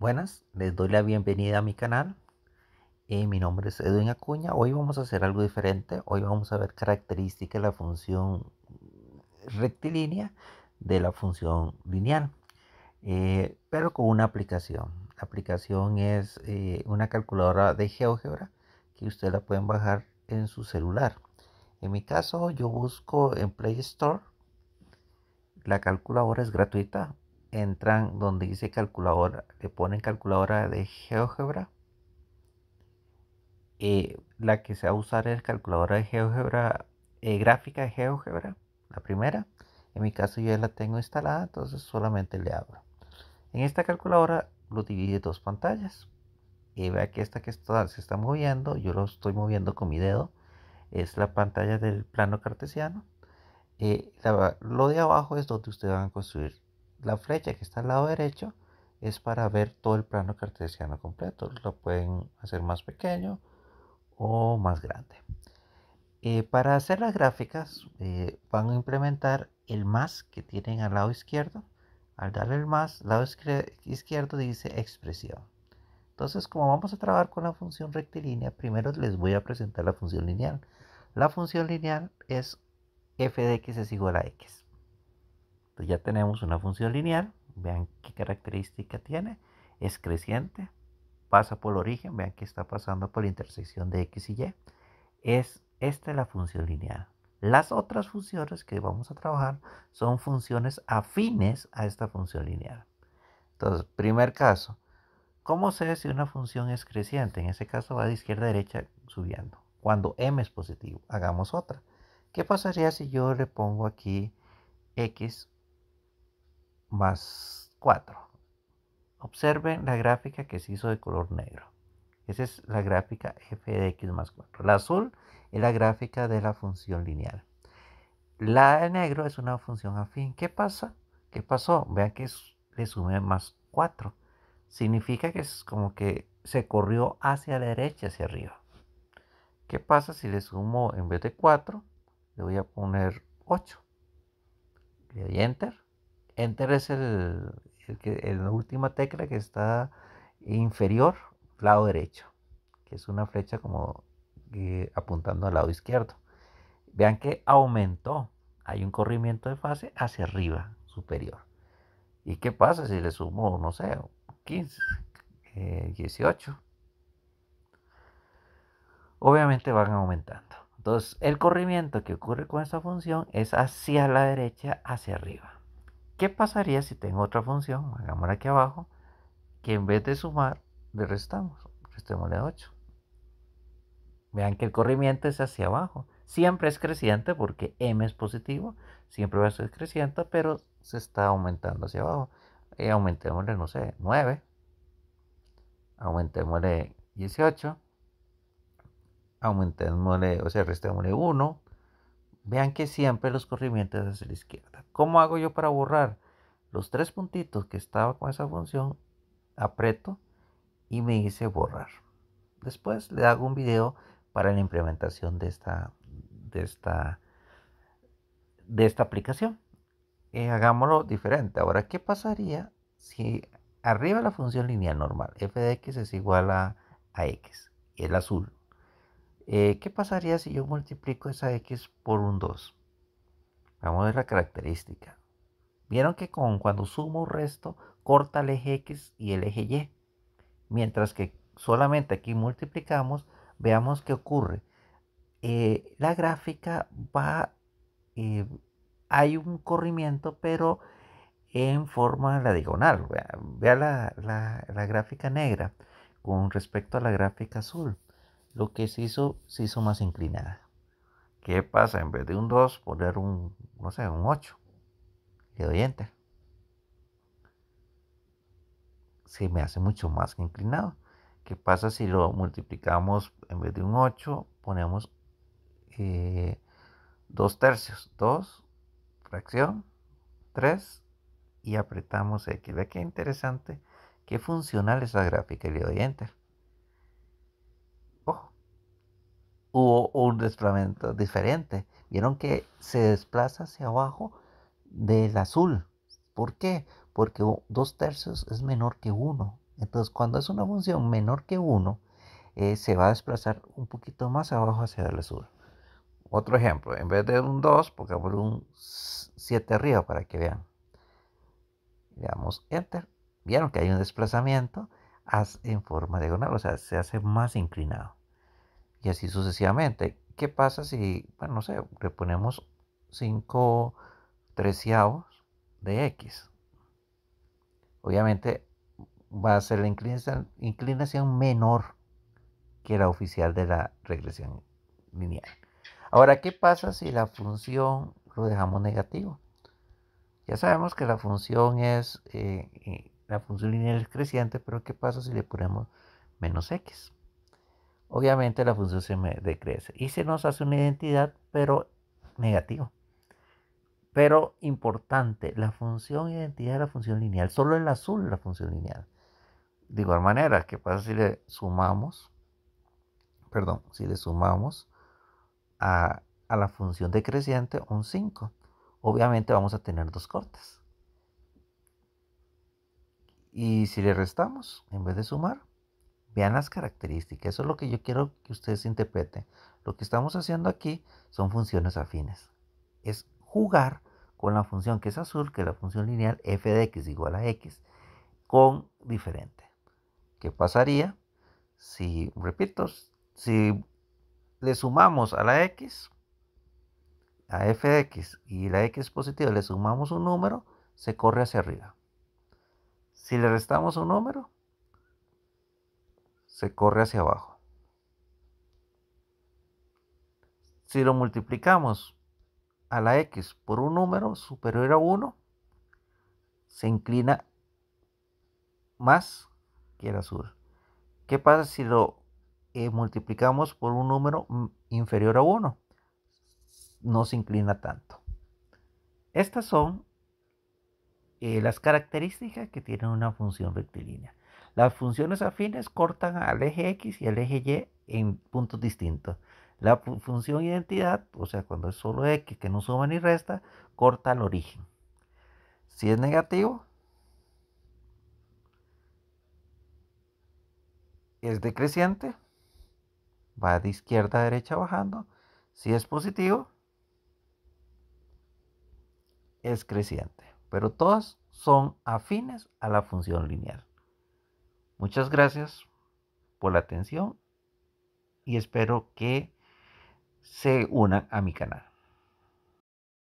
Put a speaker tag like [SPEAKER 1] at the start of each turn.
[SPEAKER 1] Buenas, les doy la bienvenida a mi canal. Eh, mi nombre es Edwin Acuña. Hoy vamos a hacer algo diferente. Hoy vamos a ver características de la función rectilínea de la función lineal, eh, pero con una aplicación. La aplicación es eh, una calculadora de GeoGebra que ustedes la pueden bajar en su celular. En mi caso, yo busco en Play Store. La calculadora es gratuita, entran donde dice calculadora, le ponen calculadora de GeoGebra. Eh, la que se va a usar es calculadora de GeoGebra, eh, gráfica de GeoGebra, la primera. En mi caso yo ya la tengo instalada, entonces solamente le abro. En esta calculadora lo divide en dos pantallas. Y eh, vea que esta que está, se está moviendo, yo lo estoy moviendo con mi dedo, es la pantalla del plano cartesiano. Eh, la, lo de abajo es donde ustedes van a construir la flecha que está al lado derecho es para ver todo el plano cartesiano completo. Lo pueden hacer más pequeño o más grande. Eh, para hacer las gráficas eh, van a implementar el más que tienen al lado izquierdo. Al darle el más, lado izquierdo dice expresión. Entonces, como vamos a trabajar con la función rectilínea, primero les voy a presentar la función lineal. La función lineal es f de x es igual a x ya tenemos una función lineal, vean qué característica tiene, es creciente, pasa por el origen, vean que está pasando por la intersección de x y y, es esta la función lineal. Las otras funciones que vamos a trabajar son funciones afines a esta función lineal. Entonces, primer caso, ¿cómo sé si una función es creciente? En ese caso va de izquierda a derecha subiendo, cuando m es positivo. Hagamos otra. ¿Qué pasaría si yo le pongo aquí x más 4. Observen la gráfica que se hizo de color negro. Esa es la gráfica f de x más 4. La azul es la gráfica de la función lineal. La de negro es una función afín. ¿Qué pasa? ¿Qué pasó? Vean que le sumé más 4. Significa que es como que se corrió hacia la derecha, hacia arriba. ¿Qué pasa si le sumo en vez de 4? Le voy a poner 8. Le doy enter. Enter es el, la última tecla que está inferior, lado derecho, que es una flecha como eh, apuntando al lado izquierdo. Vean que aumentó, hay un corrimiento de fase hacia arriba, superior. ¿Y qué pasa si le sumo, no sé, 15, 18? Eh, Obviamente van aumentando. Entonces, el corrimiento que ocurre con esta función es hacia la derecha, hacia arriba. ¿Qué pasaría si tengo otra función? Hagámosla aquí abajo, que en vez de sumar, le restamos. Restémosle 8. Vean que el corrimiento es hacia abajo. Siempre es creciente porque m es positivo. Siempre va a ser creciente, pero se está aumentando hacia abajo. Eh, aumentémosle, no sé, 9. Aumentémosle 18. Aumentémosle, o sea, restémosle 1. Vean que siempre los corrimientos hacia la izquierda. ¿Cómo hago yo para borrar los tres puntitos que estaba con esa función? Apreto. y me hice borrar. Después le hago un video para la implementación de esta, de esta, de esta aplicación. Eh, hagámoslo diferente. Ahora, ¿qué pasaría si arriba la función lineal normal f de x es igual a, a x? Y el azul. Eh, ¿Qué pasaría si yo multiplico esa x por un 2? Vamos a ver la característica. Vieron que con, cuando sumo un resto, corta el eje x y el eje y. Mientras que solamente aquí multiplicamos, veamos qué ocurre. Eh, la gráfica va, eh, hay un corrimiento, pero en forma la diagonal. Vea, la gráfica negra con respecto a la gráfica azul lo que se hizo, se hizo más inclinada. ¿Qué pasa? En vez de un 2, poner un, no sé, un 8. Le doy enter. Se me hace mucho más inclinado. ¿Qué pasa si lo multiplicamos en vez de un 8, ponemos 2 eh, tercios? 2, fracción, 3 y apretamos X. Ve qué interesante, qué funcional esa gráfica le doy enter. hubo un desplazamiento diferente. Vieron que se desplaza hacia abajo del azul. ¿Por qué? Porque dos tercios es menor que uno. Entonces, cuando es una función menor que uno, eh, se va a desplazar un poquito más abajo hacia el azul. Otro ejemplo, en vez de un 2, pongamos un 7 arriba para que vean. Le damos Enter. Vieron que hay un desplazamiento en forma diagonal, o sea, se hace más inclinado y así sucesivamente. ¿Qué pasa si, bueno, no sé, le ponemos 5 treceavos de X? Obviamente va a ser la inclinación, inclinación menor que la oficial de la regresión lineal. Ahora, ¿qué pasa si la función lo dejamos negativo? Ya sabemos que la función es, eh, eh, la función lineal es creciente, pero ¿qué pasa si le ponemos menos x? obviamente la función se me decrece y se nos hace una identidad, pero negativa. Pero importante, la función identidad de la función lineal, solo el azul es la función lineal. De igual manera, ¿qué pasa si le sumamos? Perdón, si le sumamos a la función decreciente un 5. Obviamente vamos a tener dos cortes. Y si le restamos, en vez de sumar, Vean las características, eso es lo que yo quiero que ustedes interpreten. Lo que estamos haciendo aquí son funciones afines. Es jugar con la función que es azul, que es la función lineal f de x igual a x, con diferente. ¿Qué pasaría si, repito, si le sumamos a la x, a f de x y la x positiva le sumamos un número, se corre hacia arriba. Si le restamos un número, se corre hacia abajo. Si lo multiplicamos a la x por un número superior a 1, se inclina más que el sur. ¿Qué pasa si lo eh, multiplicamos por un número mm, inferior a 1? No se inclina tanto. Estas son eh, las características que tiene una función rectilínea. Las funciones afines cortan al eje X y al eje Y en puntos distintos. La función identidad, o sea, cuando es solo X que no suma ni resta, corta al origen. Si es negativo, es decreciente, va de izquierda a derecha bajando. Si es positivo, es creciente. Pero todas son afines a la función lineal. Muchas gracias por la atención y espero que se unan a mi canal.